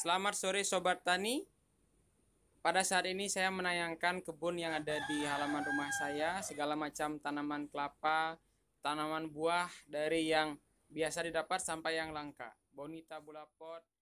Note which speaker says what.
Speaker 1: Selamat sore Sobat Tani. Pada saat ini saya menayangkan kebun yang ada di halaman rumah saya. Segala macam tanaman kelapa, tanaman buah dari yang biasa didapat sampai yang langka. Bonita bulapot.